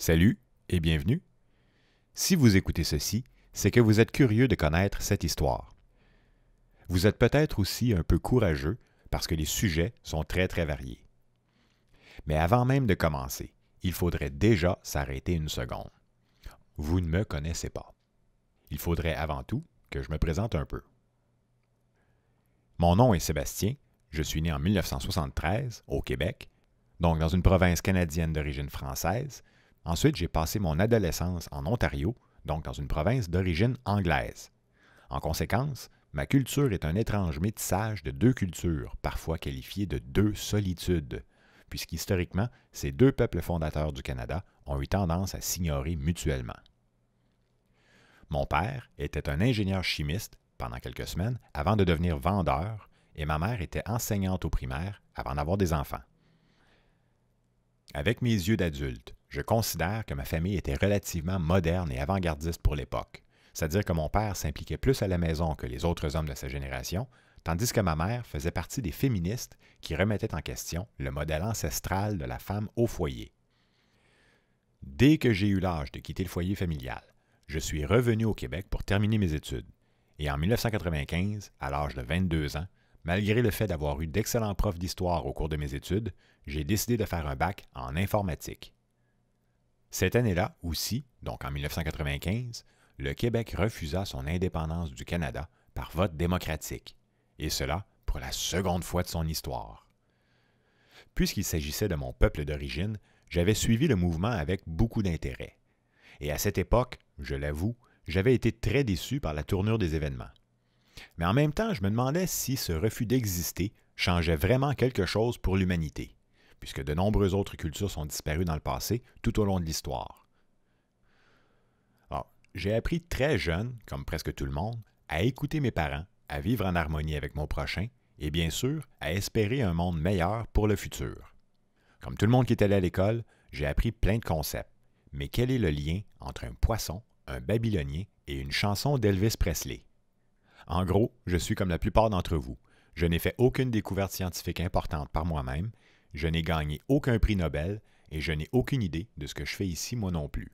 Salut et bienvenue. Si vous écoutez ceci, c'est que vous êtes curieux de connaître cette histoire. Vous êtes peut-être aussi un peu courageux parce que les sujets sont très très variés. Mais avant même de commencer, il faudrait déjà s'arrêter une seconde. Vous ne me connaissez pas. Il faudrait avant tout que je me présente un peu. Mon nom est Sébastien, je suis né en 1973 au Québec, donc dans une province canadienne d'origine française, Ensuite, j'ai passé mon adolescence en Ontario, donc dans une province d'origine anglaise. En conséquence, ma culture est un étrange métissage de deux cultures, parfois qualifiées de deux solitudes, puisqu'historiquement, ces deux peuples fondateurs du Canada ont eu tendance à s'ignorer mutuellement. Mon père était un ingénieur chimiste pendant quelques semaines avant de devenir vendeur, et ma mère était enseignante au primaire avant d'avoir des enfants. Avec mes yeux d'adulte, je considère que ma famille était relativement moderne et avant-gardiste pour l'époque, c'est-à-dire que mon père s'impliquait plus à la maison que les autres hommes de sa génération, tandis que ma mère faisait partie des féministes qui remettaient en question le modèle ancestral de la femme au foyer. Dès que j'ai eu l'âge de quitter le foyer familial, je suis revenu au Québec pour terminer mes études. Et en 1995, à l'âge de 22 ans, malgré le fait d'avoir eu d'excellents profs d'histoire au cours de mes études, j'ai décidé de faire un bac en informatique. Cette année-là aussi, donc en 1995, le Québec refusa son indépendance du Canada par vote démocratique, et cela pour la seconde fois de son histoire. Puisqu'il s'agissait de mon peuple d'origine, j'avais suivi le mouvement avec beaucoup d'intérêt. Et à cette époque, je l'avoue, j'avais été très déçu par la tournure des événements. Mais en même temps, je me demandais si ce refus d'exister changeait vraiment quelque chose pour l'humanité puisque de nombreuses autres cultures sont disparues dans le passé tout au long de l'histoire. J'ai appris très jeune, comme presque tout le monde, à écouter mes parents, à vivre en harmonie avec mon prochain et bien sûr à espérer un monde meilleur pour le futur. Comme tout le monde qui est allé à l'école, j'ai appris plein de concepts. Mais quel est le lien entre un poisson, un babylonien et une chanson d'Elvis Presley? En gros, je suis comme la plupart d'entre vous. Je n'ai fait aucune découverte scientifique importante par moi-même je n'ai gagné aucun prix Nobel et je n'ai aucune idée de ce que je fais ici moi non plus.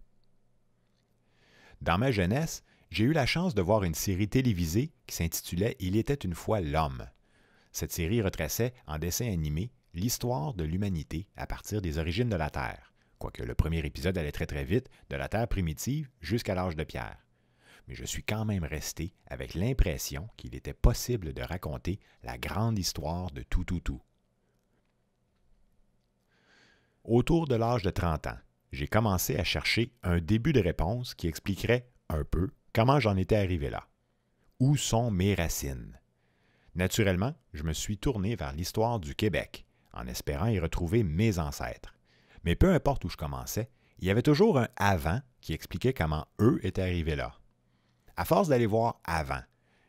Dans ma jeunesse, j'ai eu la chance de voir une série télévisée qui s'intitulait Il était une fois l'homme. Cette série retraçait en dessin animé l'histoire de l'humanité à partir des origines de la Terre, quoique le premier épisode allait très très vite de la Terre primitive jusqu'à l'âge de pierre mais je suis quand même resté avec l'impression qu'il était possible de raconter la grande histoire de tout tout tout. Autour de l'âge de 30 ans, j'ai commencé à chercher un début de réponse qui expliquerait un peu comment j'en étais arrivé là. Où sont mes racines? Naturellement, je me suis tourné vers l'histoire du Québec, en espérant y retrouver mes ancêtres. Mais peu importe où je commençais, il y avait toujours un avant qui expliquait comment eux étaient arrivés là. À force d'aller voir avant,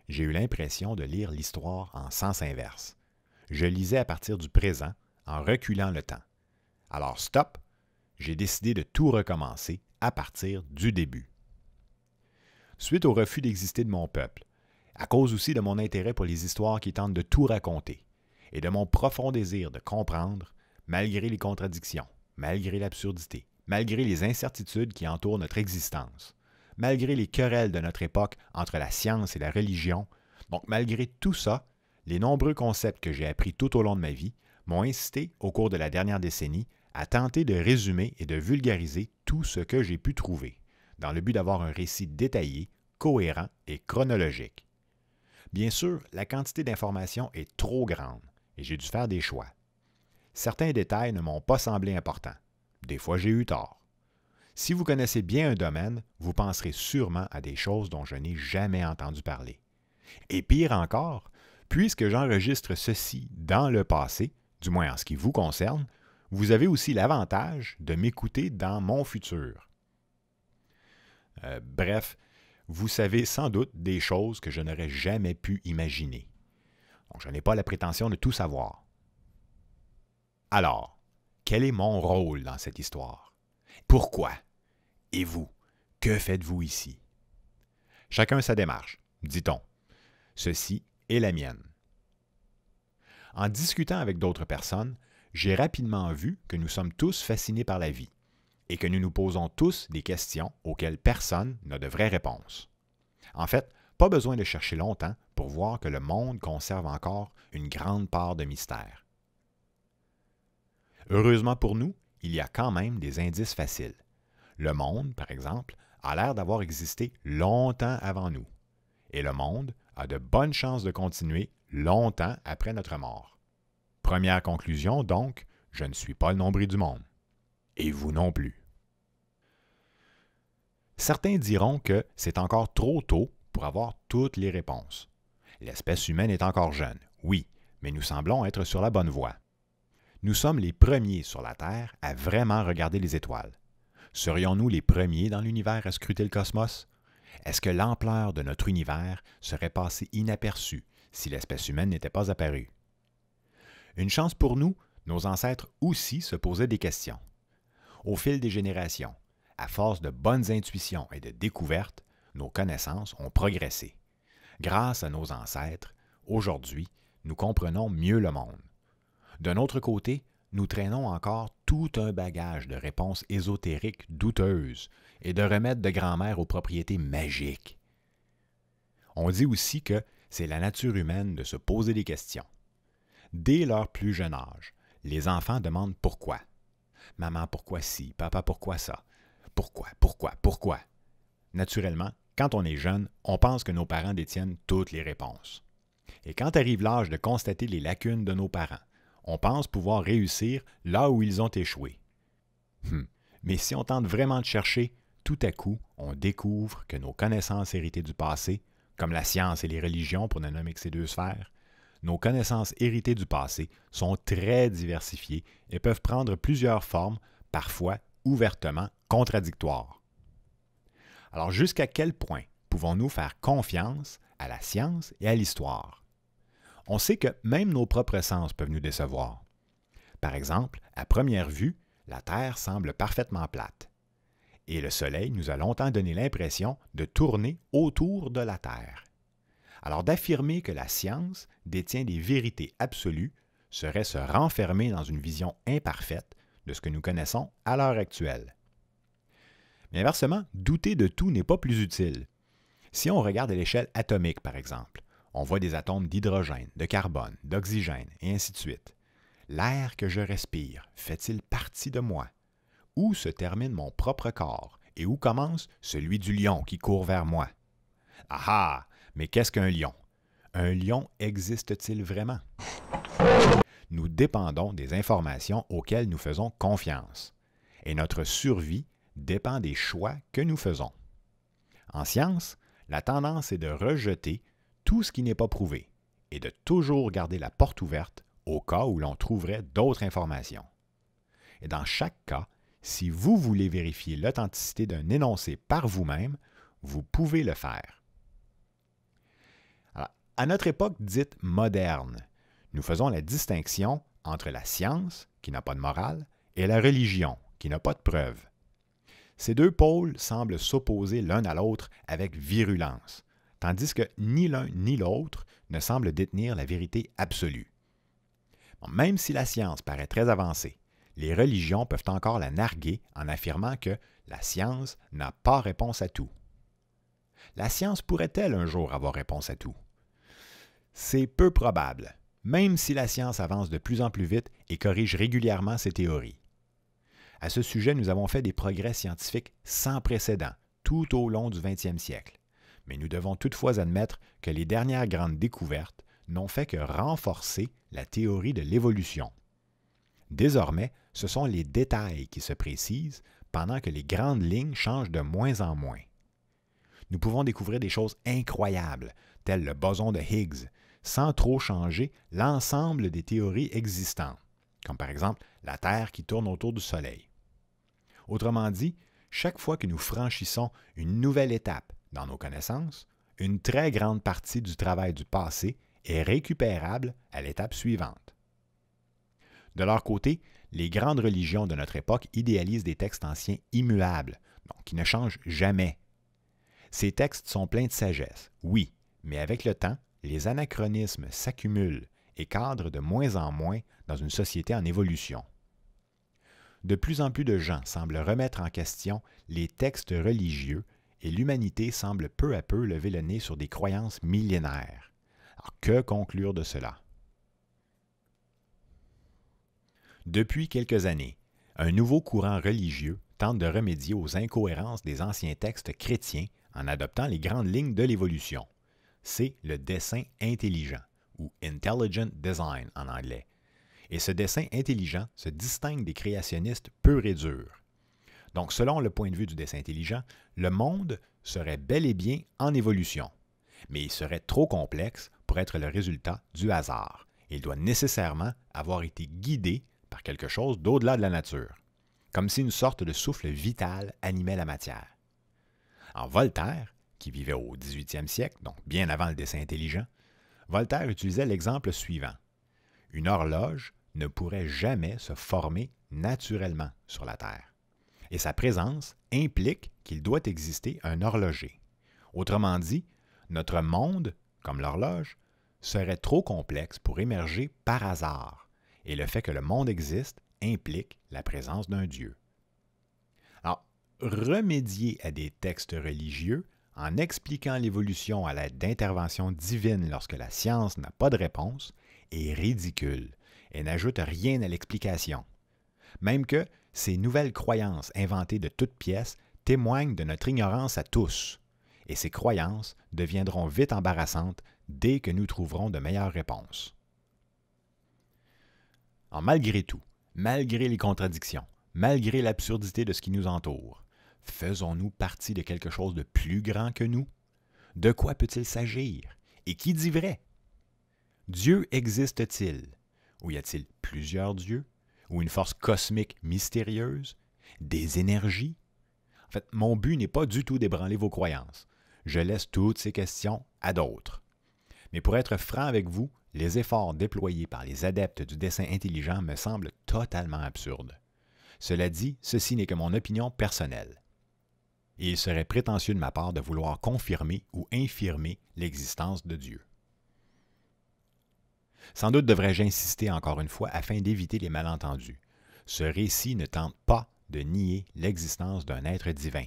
j'ai eu l'impression de lire l'histoire en sens inverse. Je lisais à partir du présent, en reculant le temps. Alors stop, j'ai décidé de tout recommencer à partir du début. Suite au refus d'exister de mon peuple, à cause aussi de mon intérêt pour les histoires qui tentent de tout raconter, et de mon profond désir de comprendre, malgré les contradictions, malgré l'absurdité, malgré les incertitudes qui entourent notre existence, malgré les querelles de notre époque entre la science et la religion, donc malgré tout ça, les nombreux concepts que j'ai appris tout au long de ma vie m'ont incité, au cours de la dernière décennie, à tenter de résumer et de vulgariser tout ce que j'ai pu trouver, dans le but d'avoir un récit détaillé, cohérent et chronologique. Bien sûr, la quantité d'informations est trop grande et j'ai dû faire des choix. Certains détails ne m'ont pas semblé importants. Des fois, j'ai eu tort. Si vous connaissez bien un domaine, vous penserez sûrement à des choses dont je n'ai jamais entendu parler. Et pire encore, puisque j'enregistre ceci dans le passé, du moins en ce qui vous concerne, vous avez aussi l'avantage de m'écouter dans mon futur. Euh, bref, vous savez sans doute des choses que je n'aurais jamais pu imaginer. je n'ai pas la prétention de tout savoir. Alors, quel est mon rôle dans cette histoire? Pourquoi? Et vous, que faites-vous ici? Chacun sa démarche, dit-on. Ceci est la mienne. En discutant avec d'autres personnes, j'ai rapidement vu que nous sommes tous fascinés par la vie et que nous nous posons tous des questions auxquelles personne n'a de vraies réponses. En fait, pas besoin de chercher longtemps pour voir que le monde conserve encore une grande part de mystère. Heureusement pour nous, il y a quand même des indices faciles. Le monde, par exemple, a l'air d'avoir existé longtemps avant nous. Et le monde a de bonnes chances de continuer longtemps après notre mort. Première conclusion, donc, je ne suis pas le nombril du monde. Et vous non plus. Certains diront que c'est encore trop tôt pour avoir toutes les réponses. L'espèce humaine est encore jeune, oui, mais nous semblons être sur la bonne voie. Nous sommes les premiers sur la Terre à vraiment regarder les étoiles. Serions-nous les premiers dans l'univers à scruter le cosmos? Est-ce que l'ampleur de notre univers serait passée inaperçue si l'espèce humaine n'était pas apparue? Une chance pour nous, nos ancêtres aussi se posaient des questions. Au fil des générations, à force de bonnes intuitions et de découvertes, nos connaissances ont progressé. Grâce à nos ancêtres, aujourd'hui, nous comprenons mieux le monde. D'un autre côté, nous traînons encore tout un bagage de réponses ésotériques douteuses et de remèdes de grand-mère aux propriétés magiques. On dit aussi que c'est la nature humaine de se poser des questions dès leur plus jeune âge. Les enfants demandent pourquoi. Maman, pourquoi si? Papa, pourquoi ça? Pourquoi, pourquoi, pourquoi? Naturellement, quand on est jeune, on pense que nos parents détiennent toutes les réponses. Et quand arrive l'âge de constater les lacunes de nos parents, on pense pouvoir réussir là où ils ont échoué. Hmm. Mais si on tente vraiment de chercher, tout à coup, on découvre que nos connaissances héritées du passé, comme la science et les religions pour ne nommer que ces deux sphères, nos connaissances héritées du passé sont très diversifiées et peuvent prendre plusieurs formes, parfois ouvertement contradictoires. Alors jusqu'à quel point pouvons-nous faire confiance à la science et à l'histoire? On sait que même nos propres sens peuvent nous décevoir. Par exemple, à première vue, la Terre semble parfaitement plate. Et le Soleil nous a longtemps donné l'impression de tourner autour de la Terre. Alors d'affirmer que la science détient des vérités absolues serait se renfermer dans une vision imparfaite de ce que nous connaissons à l'heure actuelle. Mais inversement, douter de tout n'est pas plus utile. Si on regarde à l'échelle atomique, par exemple, on voit des atomes d'hydrogène, de carbone, d'oxygène, et ainsi de suite. L'air que je respire fait-il partie de moi? Où se termine mon propre corps et où commence celui du lion qui court vers moi? Ah ah! Mais qu'est-ce qu'un lion? Un lion existe-t-il vraiment? Nous dépendons des informations auxquelles nous faisons confiance et notre survie dépend des choix que nous faisons. En science, la tendance est de rejeter tout ce qui n'est pas prouvé et de toujours garder la porte ouverte au cas où l'on trouverait d'autres informations. Et dans chaque cas, si vous voulez vérifier l'authenticité d'un énoncé par vous-même, vous pouvez le faire. À notre époque dite moderne, nous faisons la distinction entre la science, qui n'a pas de morale, et la religion, qui n'a pas de preuve. Ces deux pôles semblent s'opposer l'un à l'autre avec virulence, tandis que ni l'un ni l'autre ne semblent détenir la vérité absolue. même si la science paraît très avancée, les religions peuvent encore la narguer en affirmant que la science n'a pas réponse à tout. La science pourrait-elle un jour avoir réponse à tout? C'est peu probable, même si la science avance de plus en plus vite et corrige régulièrement ses théories. À ce sujet, nous avons fait des progrès scientifiques sans précédent tout au long du 20e siècle. Mais nous devons toutefois admettre que les dernières grandes découvertes n'ont fait que renforcer la théorie de l'évolution. Désormais, ce sont les détails qui se précisent pendant que les grandes lignes changent de moins en moins. Nous pouvons découvrir des choses incroyables, telles le boson de Higgs, sans trop changer l'ensemble des théories existantes, comme par exemple la Terre qui tourne autour du Soleil. Autrement dit, chaque fois que nous franchissons une nouvelle étape dans nos connaissances, une très grande partie du travail du passé est récupérable à l'étape suivante. De leur côté, les grandes religions de notre époque idéalisent des textes anciens immuables, donc qui ne changent jamais. Ces textes sont pleins de sagesse, oui, mais avec le temps, les anachronismes s'accumulent et cadrent de moins en moins dans une société en évolution. De plus en plus de gens semblent remettre en question les textes religieux et l'humanité semble peu à peu lever le nez sur des croyances millénaires. Alors que conclure de cela Depuis quelques années, un nouveau courant religieux tente de remédier aux incohérences des anciens textes chrétiens en adoptant les grandes lignes de l'évolution c'est le dessin intelligent, ou Intelligent Design en anglais. Et ce dessin intelligent se distingue des créationnistes purs et durs. Donc, selon le point de vue du dessin intelligent, le monde serait bel et bien en évolution, mais il serait trop complexe pour être le résultat du hasard. Il doit nécessairement avoir été guidé par quelque chose d'au-delà de la nature, comme si une sorte de souffle vital animait la matière. En Voltaire, qui vivait au 18e siècle, donc bien avant le dessin intelligent, Voltaire utilisait l'exemple suivant. Une horloge ne pourrait jamais se former naturellement sur la Terre. Et sa présence implique qu'il doit exister un horloger. Autrement dit, notre monde, comme l'horloge, serait trop complexe pour émerger par hasard, et le fait que le monde existe implique la présence d'un Dieu. Alors, remédier à des textes religieux en expliquant l'évolution à l'aide d'interventions divines lorsque la science n'a pas de réponse, est ridicule et n'ajoute rien à l'explication. Même que ces nouvelles croyances inventées de toutes pièces témoignent de notre ignorance à tous, et ces croyances deviendront vite embarrassantes dès que nous trouverons de meilleures réponses. En malgré tout, malgré les contradictions, malgré l'absurdité de ce qui nous entoure, faisons-nous partie de quelque chose de plus grand que nous? De quoi peut-il s'agir? Et qui dit vrai? Dieu existe-t-il? Ou y a-t-il plusieurs dieux? Ou une force cosmique mystérieuse? Des énergies? En fait, mon but n'est pas du tout d'ébranler vos croyances. Je laisse toutes ces questions à d'autres. Mais pour être franc avec vous, les efforts déployés par les adeptes du dessin intelligent me semblent totalement absurdes. Cela dit, ceci n'est que mon opinion personnelle et il serait prétentieux de ma part de vouloir confirmer ou infirmer l'existence de Dieu. Sans doute devrais-je insister encore une fois afin d'éviter les malentendus. Ce récit ne tente pas de nier l'existence d'un être divin.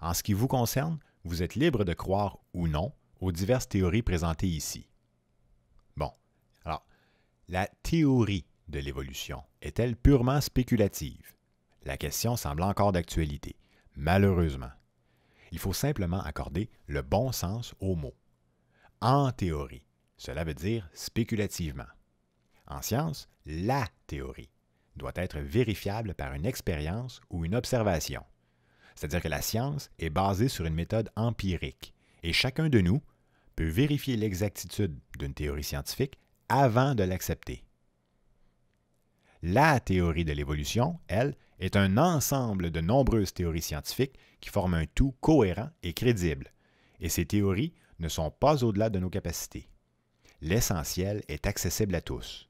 En ce qui vous concerne, vous êtes libre de croire ou non aux diverses théories présentées ici. Bon, alors, la théorie de l'évolution est-elle purement spéculative? La question semble encore d'actualité. Malheureusement, il faut simplement accorder le bon sens au mot. En théorie, cela veut dire spéculativement. En science, la théorie doit être vérifiable par une expérience ou une observation. C'est-à-dire que la science est basée sur une méthode empirique et chacun de nous peut vérifier l'exactitude d'une théorie scientifique avant de l'accepter. La théorie de l'évolution, elle, est un ensemble de nombreuses théories scientifiques qui forment un tout cohérent et crédible, et ces théories ne sont pas au-delà de nos capacités. L'essentiel est accessible à tous.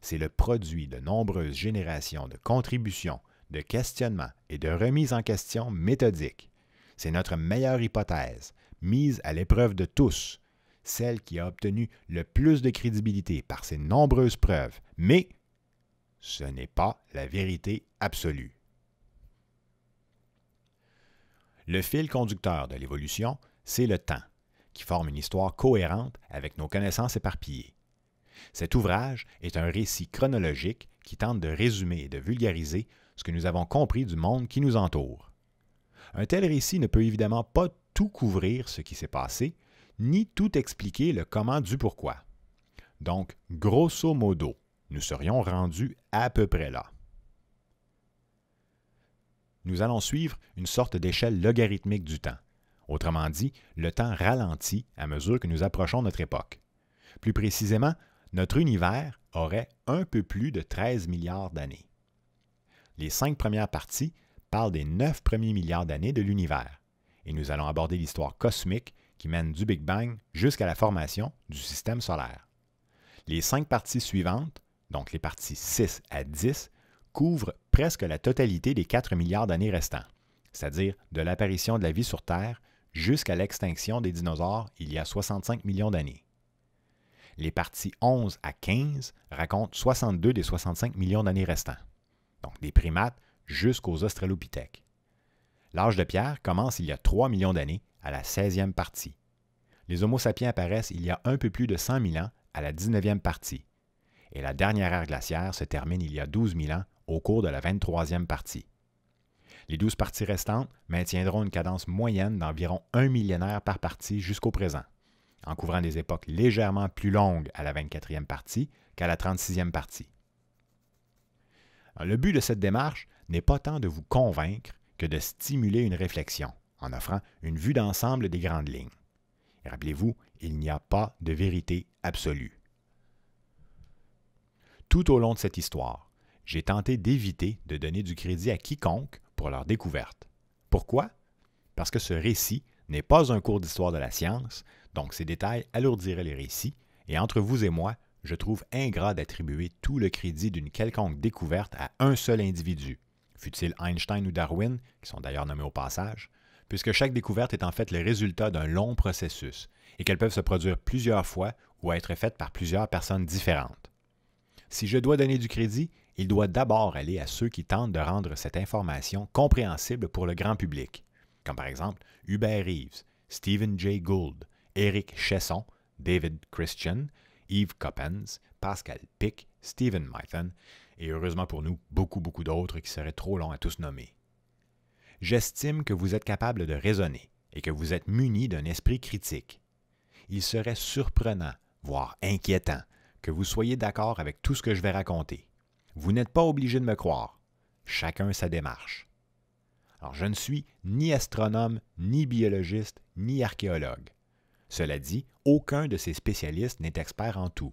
C'est le produit de nombreuses générations de contributions, de questionnements et de remises en question méthodiques. C'est notre meilleure hypothèse, mise à l'épreuve de tous, celle qui a obtenu le plus de crédibilité par ses nombreuses preuves, mais ce n'est pas la vérité absolue. Le fil conducteur de l'évolution, c'est le temps, qui forme une histoire cohérente avec nos connaissances éparpillées. Cet ouvrage est un récit chronologique qui tente de résumer et de vulgariser ce que nous avons compris du monde qui nous entoure. Un tel récit ne peut évidemment pas tout couvrir ce qui s'est passé, ni tout expliquer le comment du pourquoi. Donc, grosso modo, nous serions rendus à peu près là. Nous allons suivre une sorte d'échelle logarithmique du temps. Autrement dit, le temps ralentit à mesure que nous approchons notre époque. Plus précisément, notre univers aurait un peu plus de 13 milliards d'années. Les cinq premières parties parlent des neuf premiers milliards d'années de l'univers, et nous allons aborder l'histoire cosmique qui mène du Big Bang jusqu'à la formation du système solaire. Les cinq parties suivantes donc les parties 6 à 10, couvrent presque la totalité des 4 milliards d'années restants, c'est-à-dire de l'apparition de la vie sur Terre jusqu'à l'extinction des dinosaures il y a 65 millions d'années. Les parties 11 à 15 racontent 62 des 65 millions d'années restants, donc des primates jusqu'aux australopithèques. L'âge de pierre commence il y a 3 millions d'années à la 16e partie. Les Homo sapiens apparaissent il y a un peu plus de 100 000 ans à la 19e partie, et la dernière ère glaciaire se termine il y a 12 000 ans au cours de la 23e partie. Les 12 parties restantes maintiendront une cadence moyenne d'environ un millénaire par partie jusqu'au présent, en couvrant des époques légèrement plus longues à la 24e partie qu'à la 36e partie. Le but de cette démarche n'est pas tant de vous convaincre que de stimuler une réflexion en offrant une vue d'ensemble des grandes lignes. Rappelez-vous, il n'y a pas de vérité absolue. Tout au long de cette histoire, j'ai tenté d'éviter de donner du crédit à quiconque pour leur découverte. Pourquoi? Parce que ce récit n'est pas un cours d'histoire de la science, donc ces détails alourdiraient les récits, et entre vous et moi, je trouve ingrat d'attribuer tout le crédit d'une quelconque découverte à un seul individu, fût il Einstein ou Darwin, qui sont d'ailleurs nommés au passage, puisque chaque découverte est en fait le résultat d'un long processus, et qu'elles peuvent se produire plusieurs fois ou être faites par plusieurs personnes différentes. Si je dois donner du crédit, il doit d'abord aller à ceux qui tentent de rendre cette information compréhensible pour le grand public, comme par exemple Hubert Reeves, Stephen Jay Gould, Eric Chesson, David Christian, Yves Coppens, Pascal Pick, Stephen Mython, et heureusement pour nous, beaucoup, beaucoup d'autres qui seraient trop longs à tous nommer. J'estime que vous êtes capable de raisonner et que vous êtes muni d'un esprit critique. Il serait surprenant, voire inquiétant, que vous soyez d'accord avec tout ce que je vais raconter. Vous n'êtes pas obligé de me croire. Chacun sa démarche. Alors, je ne suis ni astronome, ni biologiste, ni archéologue. Cela dit, aucun de ces spécialistes n'est expert en tout.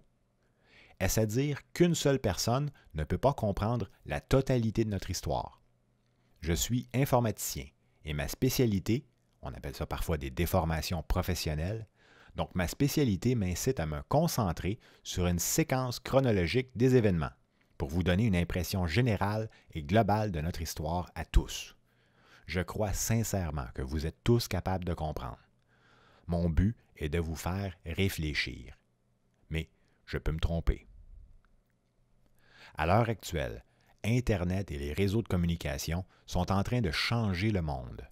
Est-ce à dire qu'une seule personne ne peut pas comprendre la totalité de notre histoire? Je suis informaticien et ma spécialité, on appelle ça parfois des déformations professionnelles, donc, ma spécialité m'incite à me concentrer sur une séquence chronologique des événements pour vous donner une impression générale et globale de notre histoire à tous. Je crois sincèrement que vous êtes tous capables de comprendre. Mon but est de vous faire réfléchir. Mais je peux me tromper. À l'heure actuelle, Internet et les réseaux de communication sont en train de changer le monde.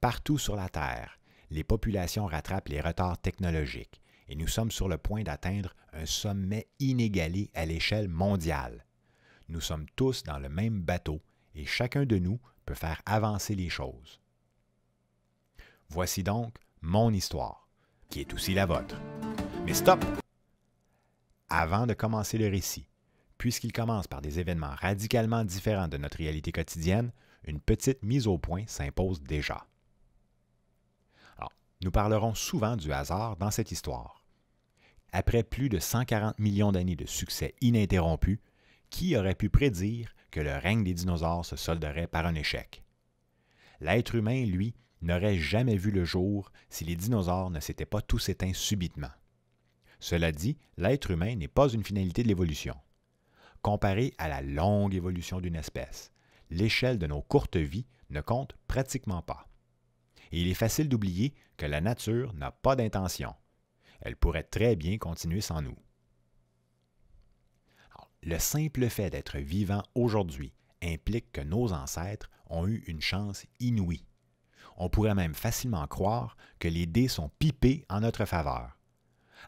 Partout sur la Terre, les populations rattrapent les retards technologiques et nous sommes sur le point d'atteindre un sommet inégalé à l'échelle mondiale. Nous sommes tous dans le même bateau et chacun de nous peut faire avancer les choses. Voici donc mon histoire, qui est aussi la vôtre. Mais stop Avant de commencer le récit, puisqu'il commence par des événements radicalement différents de notre réalité quotidienne, une petite mise au point s'impose déjà. Nous parlerons souvent du hasard dans cette histoire. Après plus de 140 millions d'années de succès ininterrompu, qui aurait pu prédire que le règne des dinosaures se solderait par un échec? L'être humain, lui, n'aurait jamais vu le jour si les dinosaures ne s'étaient pas tous éteints subitement. Cela dit, l'être humain n'est pas une finalité de l'évolution. Comparé à la longue évolution d'une espèce, l'échelle de nos courtes vies ne compte pratiquement pas et il est facile d'oublier que la nature n'a pas d'intention. Elle pourrait très bien continuer sans nous. le simple fait d'être vivant aujourd'hui implique que nos ancêtres ont eu une chance inouïe. On pourrait même facilement croire que les dés sont pipés en notre faveur.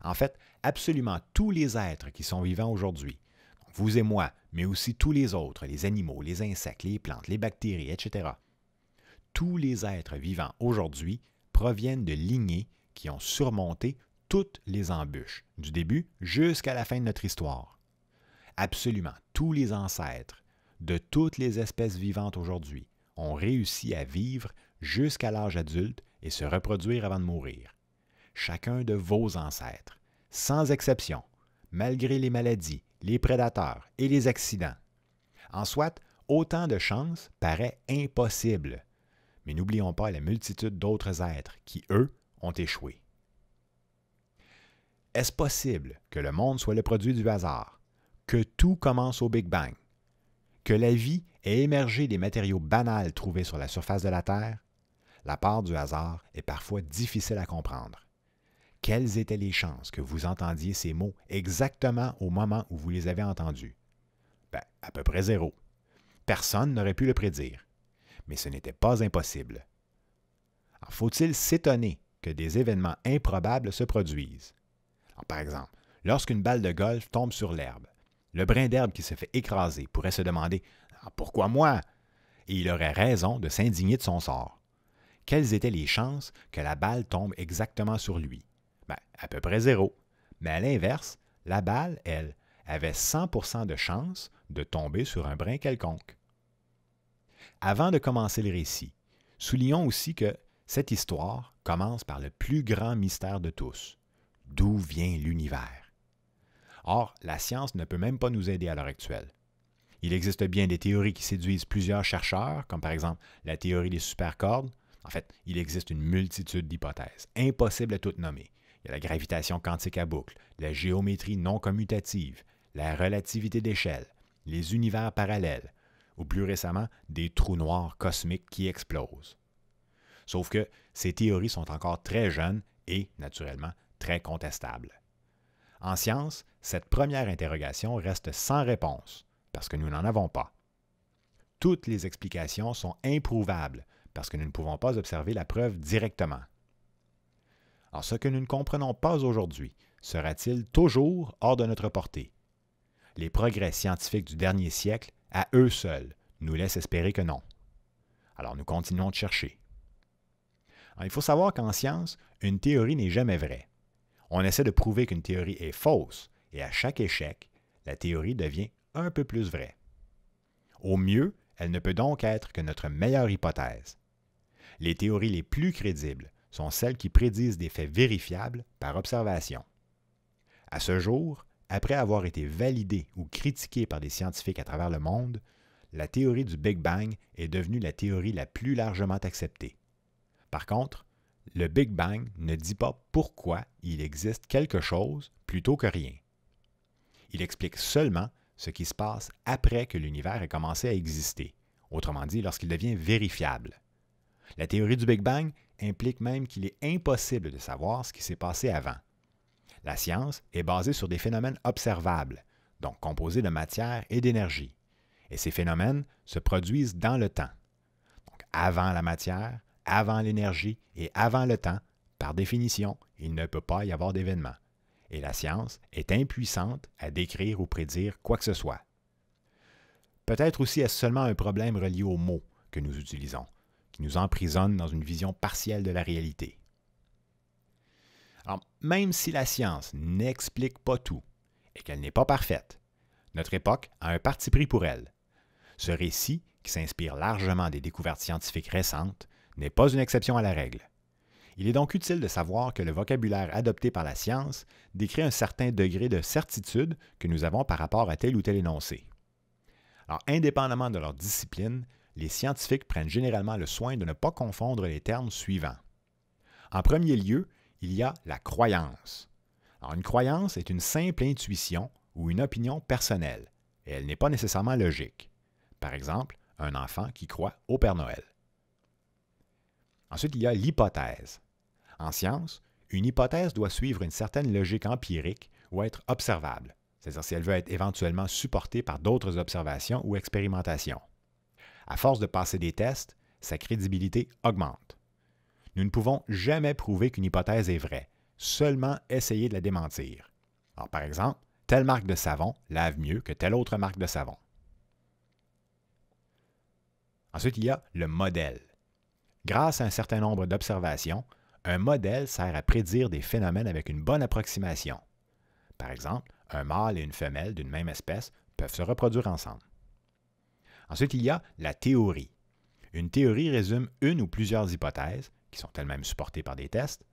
En fait, absolument tous les êtres qui sont vivants aujourd'hui, vous et moi, mais aussi tous les autres, les animaux, les insectes, les plantes, les bactéries, etc., tous les êtres vivants aujourd'hui proviennent de lignées qui ont surmonté toutes les embûches, du début jusqu'à la fin de notre histoire. Absolument tous les ancêtres de toutes les espèces vivantes aujourd'hui ont réussi à vivre jusqu'à l'âge adulte et se reproduire avant de mourir. Chacun de vos ancêtres, sans exception, malgré les maladies, les prédateurs et les accidents. En soit, autant de chances paraît impossible mais n'oublions pas la multitude d'autres êtres qui, eux, ont échoué. Est-ce possible que le monde soit le produit du hasard, que tout commence au Big Bang, que la vie ait émergé des matériaux banals trouvés sur la surface de la Terre? La part du hasard est parfois difficile à comprendre. Quelles étaient les chances que vous entendiez ces mots exactement au moment où vous les avez entendus? Ben, à peu près zéro. Personne n'aurait pu le prédire mais ce n'était pas impossible. faut-il s'étonner que des événements improbables se produisent? par exemple, lorsqu'une balle de golf tombe sur l'herbe, le brin d'herbe qui se fait écraser pourrait se demander ah, Pourquoi moi Et il aurait raison de s'indigner de son sort. Quelles étaient les chances que la balle tombe exactement sur lui ben, À peu près zéro. Mais à l'inverse, la balle, elle, avait 100 de chances de tomber sur un brin quelconque. Avant de commencer le récit, soulignons aussi que cette histoire commence par le plus grand mystère de tous, d'où vient l'univers. Or, la science ne peut même pas nous aider à l'heure actuelle. Il existe bien des théories qui séduisent plusieurs chercheurs, comme par exemple la théorie des supercordes. En fait, il existe une multitude d'hypothèses, impossibles à toutes nommer. Il y a la gravitation quantique à boucle, la géométrie non commutative, la relativité d'échelle, les univers parallèles, ou plus récemment des trous noirs cosmiques qui explosent. Sauf que ces théories sont encore très jeunes et, naturellement, très contestables. En science, cette première interrogation reste sans réponse, parce que nous n'en avons pas. Toutes les explications sont improuvables, parce que nous ne pouvons pas observer la preuve directement. Alors, ce que nous ne comprenons pas aujourd'hui sera-t-il toujours hors de notre portée? Les progrès scientifiques du dernier siècle à eux seuls, nous laissent espérer que non. Alors nous continuons de chercher. il faut savoir qu'en science, une théorie n'est jamais vraie. On essaie de prouver qu'une théorie est fausse, et à chaque échec, la théorie devient un peu plus vraie. Au mieux, elle ne peut donc être que notre meilleure hypothèse. Les théories les plus crédibles sont celles qui prédisent des faits vérifiables par observation. À ce jour, après avoir été validée ou critiquée par des scientifiques à travers le monde, la théorie du Big Bang est devenue la théorie la plus largement acceptée. Par contre, le Big Bang ne dit pas pourquoi il existe quelque chose plutôt que rien. Il explique seulement ce qui se passe après que l'univers ait commencé à exister, autrement dit lorsqu'il devient vérifiable. La théorie du Big Bang implique même qu'il est impossible de savoir ce qui s'est passé avant, la science est basée sur des phénomènes observables, donc composés de matière et d'énergie. Et ces phénomènes se produisent dans le temps. Donc avant la matière, avant l'énergie et avant le temps, par définition, il ne peut pas y avoir d'événement. Et la science est impuissante à décrire ou prédire quoi que ce soit. Peut-être aussi est-ce seulement un problème relié aux mots que nous utilisons, qui nous emprisonne dans une vision partielle de la réalité même si la science n'explique pas tout et qu'elle n'est pas parfaite, notre époque a un parti pris pour elle. Ce récit, qui s'inspire largement des découvertes scientifiques récentes, n'est pas une exception à la règle. Il est donc utile de savoir que le vocabulaire adopté par la science décrit un certain degré de certitude que nous avons par rapport à tel ou tel énoncé. Alors, indépendamment de leur discipline, les scientifiques prennent généralement le soin de ne pas confondre les termes suivants. En premier lieu, il y a la croyance. une croyance est une simple intuition ou une opinion personnelle, et elle n'est pas nécessairement logique. Par exemple, un enfant qui croit au Père Noël. Ensuite, il y a l'hypothèse. En science, une hypothèse doit suivre une certaine logique empirique ou être observable, c'est-à-dire si elle veut être éventuellement supportée par d'autres observations ou expérimentations. À force de passer des tests, sa crédibilité augmente. Nous ne pouvons jamais prouver qu'une hypothèse est vraie, seulement essayer de la démentir. par exemple, telle marque de savon lave mieux que telle autre marque de savon. Ensuite, il y a le modèle. Grâce à un certain nombre d'observations, un modèle sert à prédire des phénomènes avec une bonne approximation. Par exemple, un mâle et une femelle d'une même espèce peuvent se reproduire ensemble. Ensuite, il y a la théorie. Une théorie résume une ou plusieurs hypothèses qui sont elles-mêmes supportées par des tests.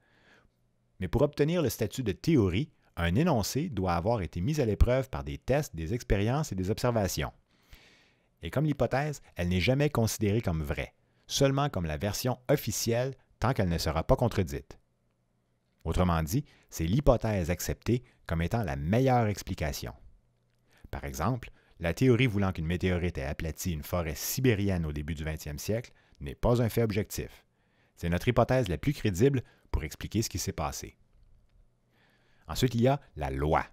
Mais pour obtenir le statut de théorie, un énoncé doit avoir été mis à l'épreuve par des tests, des expériences et des observations. Et comme l'hypothèse, elle n'est jamais considérée comme vraie, seulement comme la version officielle tant qu'elle ne sera pas contredite. Autrement dit, c'est l'hypothèse acceptée comme étant la meilleure explication. Par exemple, la théorie voulant qu'une météorite ait aplati une forêt sibérienne au début du 20e siècle n'est pas un fait objectif. C'est notre hypothèse la plus crédible pour expliquer ce qui s'est passé. Ensuite, il y a la loi.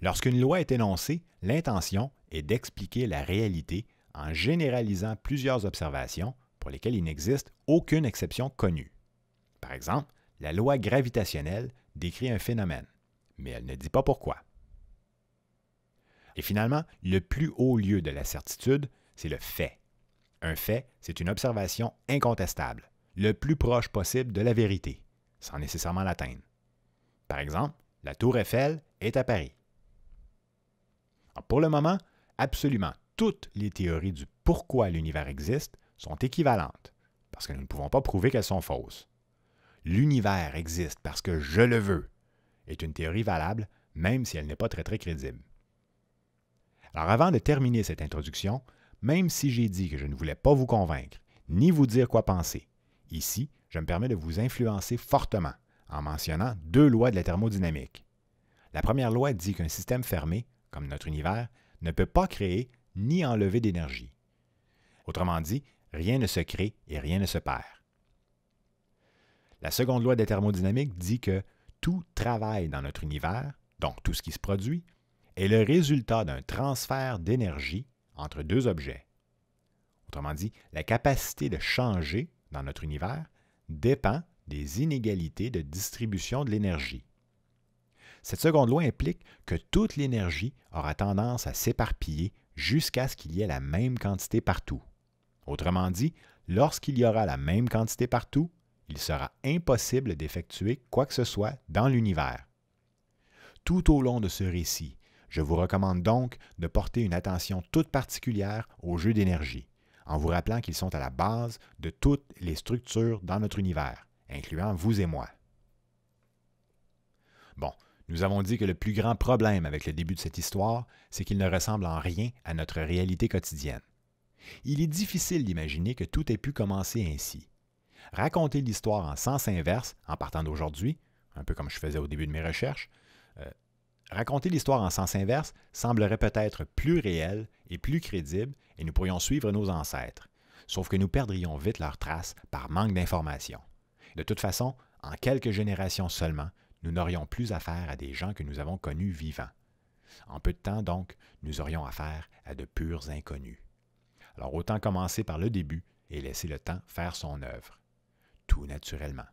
Lorsqu'une loi est énoncée, l'intention est d'expliquer la réalité en généralisant plusieurs observations pour lesquelles il n'existe aucune exception connue. Par exemple, la loi gravitationnelle décrit un phénomène, mais elle ne dit pas pourquoi. Et finalement, le plus haut lieu de la certitude, c'est le fait. Un fait, c'est une observation incontestable, le plus proche possible de la vérité, sans nécessairement l'atteindre. Par exemple, la tour Eiffel est à Paris. pour le moment, absolument toutes les théories du pourquoi l'univers existe sont équivalentes, parce que nous ne pouvons pas prouver qu'elles sont fausses. L'univers existe parce que je le veux est une théorie valable, même si elle n'est pas très très crédible. Alors avant de terminer cette introduction, même si j'ai dit que je ne voulais pas vous convaincre, ni vous dire quoi penser, Ici, je me permets de vous influencer fortement en mentionnant deux lois de la thermodynamique. La première loi dit qu'un système fermé, comme notre univers, ne peut pas créer ni enlever d'énergie. Autrement dit, rien ne se crée et rien ne se perd. La seconde loi de la thermodynamique dit que tout travail dans notre univers, donc tout ce qui se produit, est le résultat d'un transfert d'énergie entre deux objets. Autrement dit, la capacité de changer dans notre univers dépend des inégalités de distribution de l'énergie. Cette seconde loi implique que toute l'énergie aura tendance à s'éparpiller jusqu'à ce qu'il y ait la même quantité partout. Autrement dit, lorsqu'il y aura la même quantité partout, il sera impossible d'effectuer quoi que ce soit dans l'univers. Tout au long de ce récit, je vous recommande donc de porter une attention toute particulière au jeu d'énergie en vous rappelant qu'ils sont à la base de toutes les structures dans notre univers, incluant vous et moi. Bon, nous avons dit que le plus grand problème avec le début de cette histoire, c'est qu'il ne ressemble en rien à notre réalité quotidienne. Il est difficile d'imaginer que tout ait pu commencer ainsi. Raconter l'histoire en sens inverse, en partant d'aujourd'hui, un peu comme je faisais au début de mes recherches, euh, raconter l'histoire en sens inverse semblerait peut-être plus réel et plus crédible et nous pourrions suivre nos ancêtres, sauf que nous perdrions vite leurs traces par manque d'informations. De toute façon, en quelques générations seulement, nous n'aurions plus affaire à des gens que nous avons connus vivants. En peu de temps, donc, nous aurions affaire à de purs inconnus. Alors autant commencer par le début et laisser le temps faire son œuvre. Tout naturellement.